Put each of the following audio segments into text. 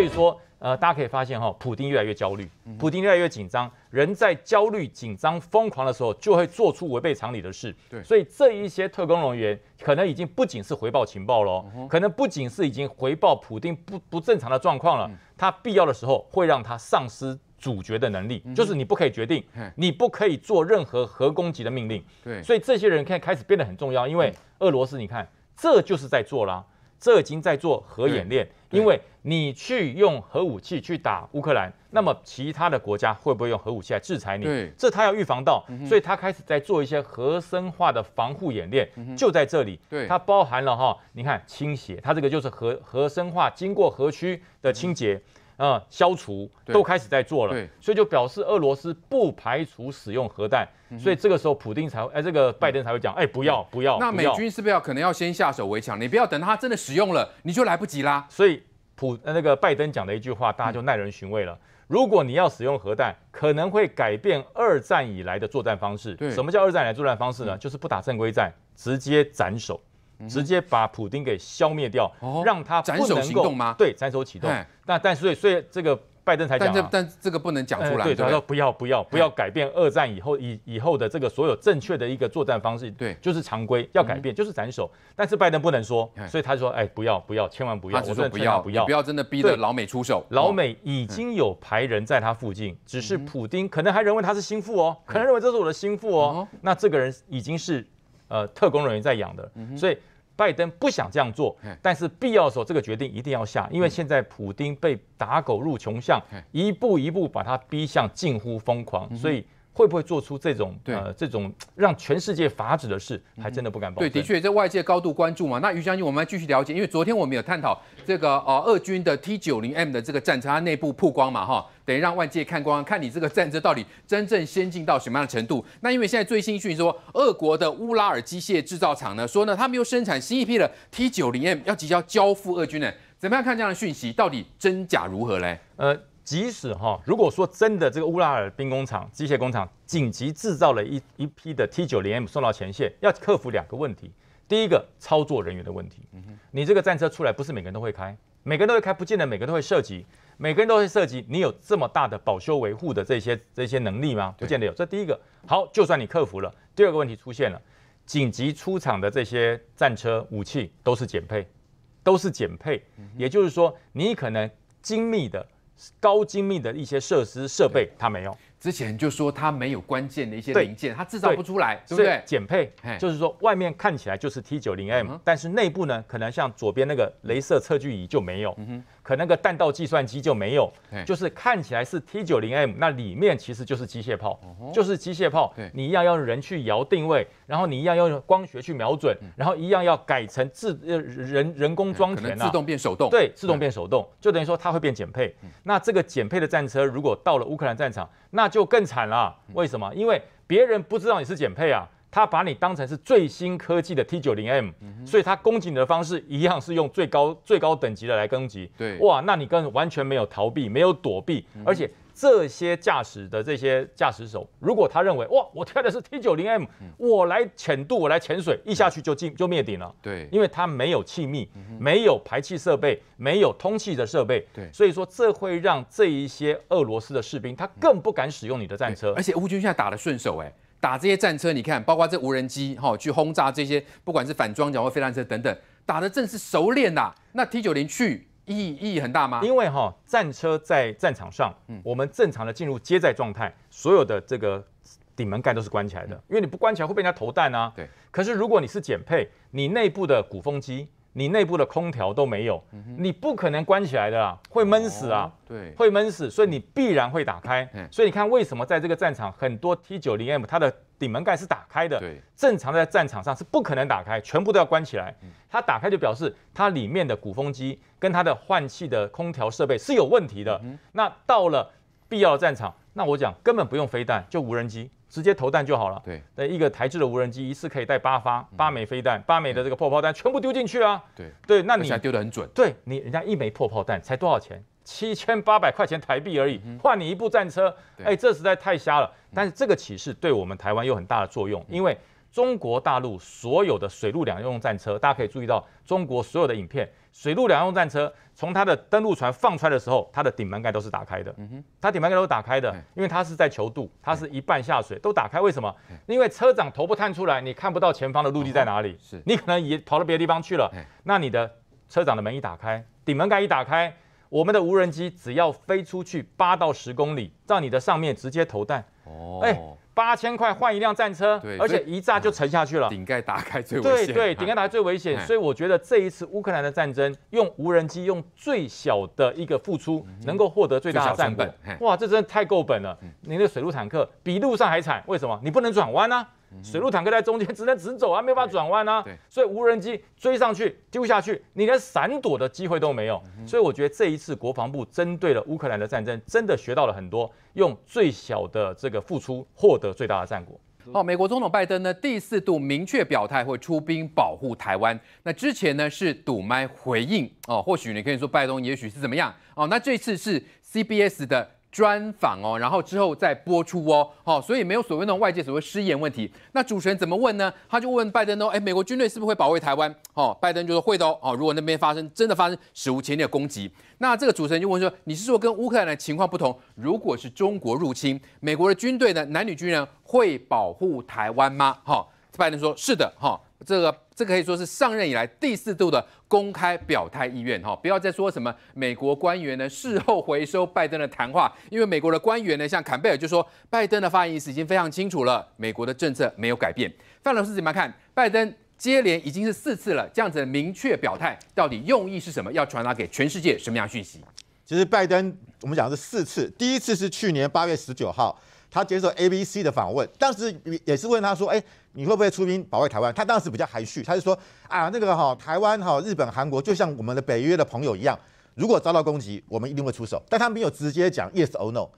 所以说，呃，大家可以发现哈，普丁越来越焦虑，普丁越来越紧张。人在焦虑、紧张、疯狂的时候，就会做出违背常理的事。对，所以这一些特工人员可能已经不仅是回报情报了，可能不仅是已经回报普丁不不正常的状况了。他必要的时候会让他丧失主角的能力，就是你不可以决定，你不可以做任何核攻击的命令。对，所以这些人开开始变得很重要，因为俄罗斯，你看，这就是在做啦，这已经在做核演练。因为你去用核武器去打乌克兰，那么其他的国家会不会用核武器来制裁你？这他要预防到，所以他开始在做一些核生化的防护演练，就在这里。它包含了哈，你看倾斜，它这个就是核核生化经过核区的清洁啊，消除都开始在做了。所以就表示俄罗斯不排除使用核弹，所以这个时候普京才会哎，这个拜登才会讲哎，不要不要。那美军是不是要可能要先下手为强？你不要等他真的使用了，你就来不及啦。所以。普那个拜登讲的一句话，大家就耐人寻味了。如果你要使用核弹，可能会改变二战以来的作战方式。对，什么叫二战以来作战方式呢？就是不打正规战，直接斩首，直接把普丁给消灭掉，让他斩首行动吗？对，斩首启动。那但是所以这个。拜登才讲，但但这个不能讲出来，对，他说不要不要不要改变二战以后以以后的这个所有正确的一个作战方式，对，就是常规，要改变就是斩首。但是拜登不能说，所以他说，哎，不要不要，千万不要。他只说不要不要不要，真的逼着老美出手。老美已经有排人在他附近，只是普丁可能还认为他是心腹哦，可能认为这是我的心腹哦。那这个人已经是呃特工人员在养的，所以。拜登不想这样做，但是必要的时候，这个决定一定要下，因为现在普丁被打狗入穷巷，一步一步把他逼向近乎疯狂，所以会不会做出这种呃这种让全世界法指的事，还真的不敢保证。对，的确在外界高度关注嘛。那于将军，我们继续了解，因为昨天我们有探讨这个呃俄军的 T90M 的这个战车，它内部曝光嘛，哈。等于让外界看光，看你这个战车到底真正先进到什么样的程度？那因为现在最新讯说，俄国的乌拉尔机械制造厂呢，说呢，他们又生产新一批的 T90M 要即将交付俄军呢？怎么样看这样的讯息，到底真假如何嘞？呃，即使哈，如果说真的，这个乌拉尔兵工厂、机械工厂紧急制造了一一批的 T90M 送到前线，要克服两个问题，第一个操作人员的问题，嗯你这个战车出来不是每个人都会开，每个人都会开，不见得每个都会涉及。每个人都会涉及，你有这么大的保修维护的这些这些能力吗？不见得有。这第一个好，就算你克服了，第二个问题出现了，紧急出厂的这些战车武器都是减配，都是减配。也就是说，你可能精密的、高精密的一些设施设备它没有。之前就说它没有关键的一些零件，它制造不出来，对不对？减配，就是说外面看起来就是 T90M，但是内部呢，可能像左边那个镭射测距仪就没有。嗯可那个弹道计算机就没有，就是看起来是 t 九零 m 那里面其实就是机械炮，就是机械炮，你一样要人去摇定位，然后你一样用光学去瞄准，然后一样要改成自人人工装填啊，自动变手动，对，自动变手动，就等于说它会变减配。那这个减配的战车，如果到了乌克兰战场，那就更惨了。为什么？因为别人不知道你是减配啊。他把你当成是最新科技的 t 九零 m 所以他攻击你的方式一样是用最高最高等级的来攻击。对，哇，那你更完全没有逃避，没有躲避，而且这些驾驶的这些驾驶手，如果他认为哇，我跳的是 t 九零 m 我来浅渡，我来潜水，一下去就进就灭顶了。对，因为它没有气密，没有排气设备，没有通气的设备。对，所以说这会让这一些俄罗斯的士兵他更不敢使用你的战车。而且乌军现在打得顺手，哎。打这些战车，你看，包括这无人机哈，去轰炸这些，不管是反装甲或飞弹车等等，打的正是熟练呐。那 T 九零去意意义很大吗？因为哈战车在战场上，我们正常的进入接载状态，所有的这个顶门盖都是关起来的，因为你不关起来会被人家投弹啊。对。可是如果你是减配，你内部的鼓风机。你内部的空调都没有，你不可能关起来的啦，会闷死啊！对，会闷死，所以你必然会打开。所以你看，为什么在这个战场很多 t 九零 m 它的顶门盖是打开的？对，正常在战场上是不可能打开，全部都要关起来。它打开就表示它里面的鼓风机跟它的换气的空调设备是有问题的。那到了必要的战场，那我讲根本不用飞弹，就无人机。直接投弹就好了。对，那一个台制的无人机一次可以带八发、八枚飞弹、八枚的这个破炮弹全部丢进去啊。对对，那你丢的很准。对，你人家一枚破炮弹才多少钱？七千八百块钱台币而已，换你一部战车，哎，这实在太瞎了。但是这个启示对我们台湾有很大的作用，因为。中国大陆所有的水陆两用战车，大家可以注意到，中国所有的影片，水陆两用战车从它的登陆船放出来的时候，它的顶门盖都是打开的。嗯哼，它顶门盖都是打开的，因为它是在求渡，它是一半下水都打开。为什么？因为车长头部探出来，你看不到前方的陆地在哪里，是你可能也跑到别的地方去了。那你的车长的门一打开，顶门盖一打开，我们的无人机只要飞出去八到十公里，让你的上面直接投弹。哦，哎。八千块换一辆战车，而且一炸就沉下去了。顶盖打开最危险，对对，顶盖打开最危险。所以我觉得这一次乌克兰的战争，用无人机用最小的一个付出，能够获得最大的战果。哇，这真的太够本了。你的水陆坦克比路上还惨，为什么？你不能转弯呢？水陆坦克在中间只能直走啊，没办法转弯啊。所以无人机追上去丢下去，你连闪躲的机会都没有。所以我觉得这一次国防部针对了乌克兰的战争，真的学到了很多，用最小的这个付出获得最大的战果。哦，美国总统拜登呢，第四度明确表态会出兵保护台湾。那之前呢是堵麦回应哦，或许你可以说拜登也许是怎么样哦，那这次是 CBS 的。专访哦，然后之后再播出哦，好，所以没有所谓那种外界所谓失言问题。那主持人怎么问呢？他就问拜登哦，哎，美国军队是不是会保卫台湾？哦，拜登就说会的哦，哦，如果那边发生真的发生史无前例的攻击，那这个主持人就问说，你是说跟乌克兰的情况不同？如果是中国入侵，美国的军队呢，男女军人会保护台湾吗？哈，拜登说是的哈，这个。这可以说是上任以来第四度的公开表态意愿，哈，不要再说什么美国官员呢事后回收拜登的谈话，因为美国的官员呢，像坎贝尔就说，拜登的发言意思已经非常清楚了，美国的政策没有改变。范老师怎么看？拜登接连已经是四次了，这样子明确表态，到底用意是什么？要传达给全世界什么样讯息？其实拜登我们讲是四次，第一次是去年八月十九号。他接受 ABC 的访问，当时也是问他说：“哎，你会不会出兵保卫台湾？”他当时比较含蓄，他就说：“啊，那个哈，台湾哈，日本、韩国就像我们的北约的朋友一样，如果遭到攻击，我们一定会出手。”但他没有直接讲 yes or no，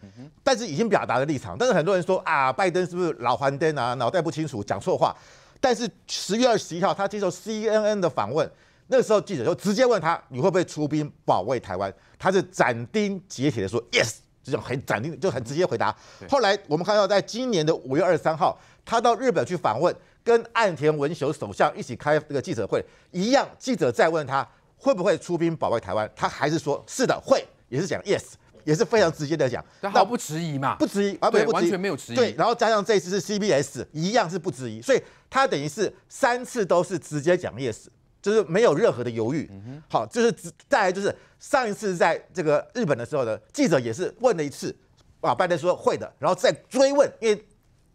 但是已经表达了立场。但是很多人说：“啊，拜登是不是老憨灯啊？脑袋不清楚，讲错话。”但是十月二十一号，他接受 CNN 的访问，那时候记者就直接问他：“你会不会出兵保卫台湾？”他是斩钉截铁的说：“yes。”这种很斩钉，就很直接回答。后来我们看到，在今年的五月二十三号，他到日本去访问，跟岸田文雄首相一起开这个记者会，一样，记者再问他会不会出兵保卫台湾，他还是说，是的，会，也是讲 yes，也是非常直接的讲，那不迟疑嘛，不迟疑，完完全没有迟疑。对，然后加上这次是 CBS，一样是不迟疑，所以他等于是三次都是直接讲 yes。就是没有任何的犹豫，好，就是再来就是上一次在这个日本的时候呢，记者也是问了一次，啊，拜登说会的，然后再追问，因为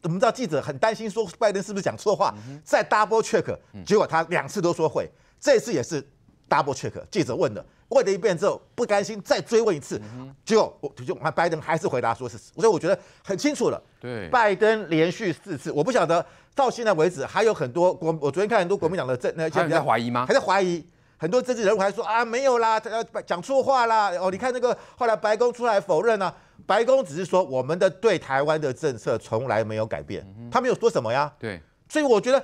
我们知道记者很担心说拜登是不是讲错话，再 double check，结果他两次都说会，这次也是 double check，记者问的。问了一遍之后，不甘心再追问一次，就我就看拜登还是回答说是，所以我觉得很清楚了。对，拜登连续四次，我不晓得到现在为止还有很多国，我昨天看很多国民党的政那些人在怀疑吗？还在怀疑，很多政治人物还说啊没有啦，他讲错话啦。哦，你看那个后来白宫出来否认了，白宫只是说我们的对台湾的政策从来没有改变，他没有说什么呀？对，所以我觉得，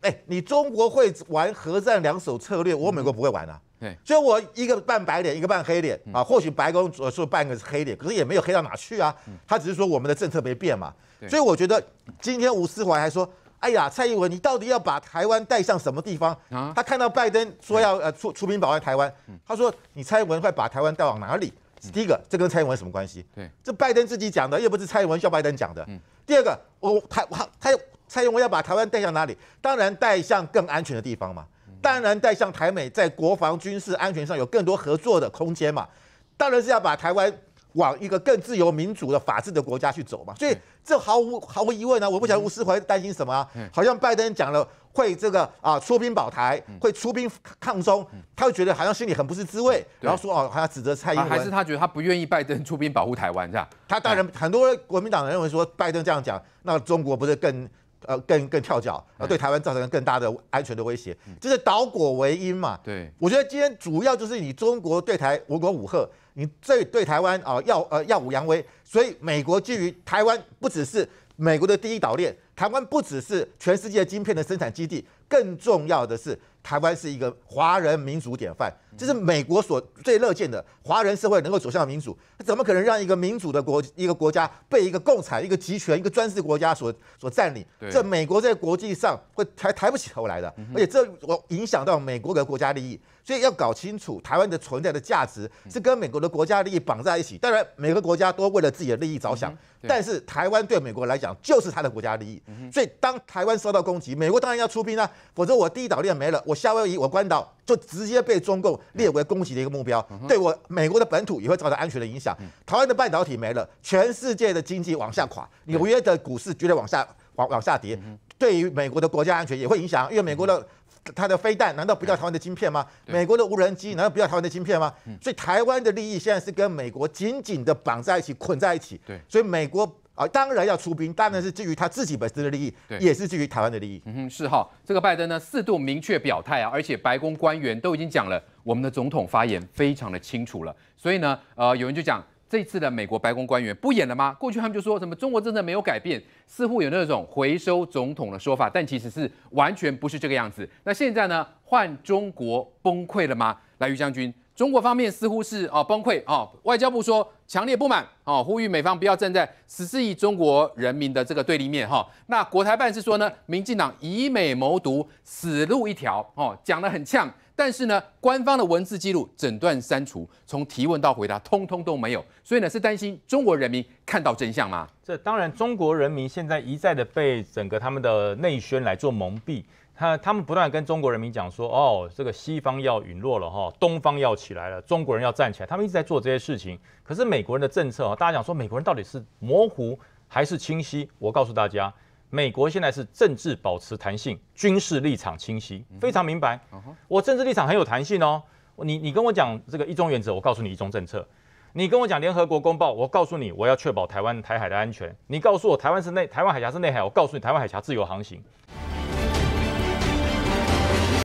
哎，你中国会玩核战两手策略，我美国不会玩啊。所以，我一个半白脸，一个半黑脸啊。或许白宫说半个是黑脸，可是也没有黑到哪去啊。他只是说我们的政策没变嘛。所以我觉得今天吴思怀还说：“哎呀，蔡英文你到底要把台湾带上什么地方？”啊，他看到拜登说要呃出出兵保卫台湾，他说：“你蔡英文会把台湾带往哪里？”第一个，这跟蔡英文什么关系？对，这拜登自己讲的，又不是蔡英文叫拜登讲的。第二个，我台他蔡英文要把台湾带向哪里？当然，带向更安全的地方嘛。当然，在向台美在国防军事安全上有更多合作的空间嘛？当然是要把台湾往一个更自由民主的法治的国家去走嘛。所以这毫无毫无疑问呢。我不晓得吴思怀担心什么，好像拜登讲了会这个啊出兵保台，会出兵抗中，他会觉得好像心里很不是滋味，然后说哦还要指责蔡英文，还是他觉得他不愿意拜登出兵保护台湾这样？他当然很多国民党人认为说拜登这样讲，那中国不是更？呃，更更跳脚，呃，对台湾造成更大的安全的威胁，就是导果为因嘛。对，我觉得今天主要就是你中国对台，我国武赫，你这对台湾啊耀呃耀武扬威，所以美国基于台湾不只是美国的第一岛链，台湾不只是全世界晶片的生产基地，更重要的是。台湾是一个华人民主典范，这是美国所最乐见的。华人社会能够走向民主，他怎么可能让一个民主的国一个国家被一个共产、一个集权、一个专制国家所所占领？这美国在国际上会抬抬不起头来的，而且这我影响到美国的国家利益。所以要搞清楚台湾的存在的价值是跟美国的国家利益绑在一起。当然，每个国家都为了自己的利益着想，但是台湾对美国来讲就是他的国家利益。所以当台湾受到攻击，美国当然要出兵啊，否则我第一岛链没了。我夏威夷，我关岛就直接被中共列为攻击的一个目标，对我美国的本土也会造成安全的影响。台湾的半导体没了，全世界的经济往下垮，纽约的股市绝对往下，往往下跌，对于美国的国家安全也会影响。因为美国的它的飞弹难道不要台湾的芯片吗？美国的无人机难道不要台湾的芯片吗？所以台湾的利益现在是跟美国紧紧的绑在一起，捆在一起。对，所以美国。啊，当然要出兵，当然是基于他自己本身的利益，也是基于台湾的利益。嗯哼，是哈，这个拜登呢，四度明确表态啊，而且白宫官员都已经讲了，我们的总统发言非常的清楚了。所以呢，呃，有人就讲，这次的美国白宫官员不演了吗？过去他们就说什么中国政策没有改变，似乎有那种回收总统的说法，但其实是完全不是这个样子。那现在呢，换中国崩溃了吗？来，于将军。中国方面似乎是啊崩溃啊，外交部说强烈不满啊，呼吁美方不要站在十四亿中国人民的这个对立面哈。那国台办是说呢，民进党以美谋独死路一条哦，讲得很呛。但是呢，官方的文字记录整段删除，从提问到回答通通都没有。所以呢，是担心中国人民看到真相吗？这当然，中国人民现在一再的被整个他们的内宣来做蒙蔽。他他们不断跟中国人民讲说，哦，这个西方要陨落了哈，东方要起来了，中国人要站起来。他们一直在做这些事情。可是美国人的政策啊，大家讲说，美国人到底是模糊还是清晰？我告诉大家，美国现在是政治保持弹性，军事立场清晰，非常明白。我政治立场很有弹性哦。你你跟我讲这个一中原则，我告诉你一中政策。你跟我讲联合国公报，我告诉你我要确保台湾台海的安全。你告诉我台湾是内台湾海峡是内海，我告诉你台湾海峡自由航行。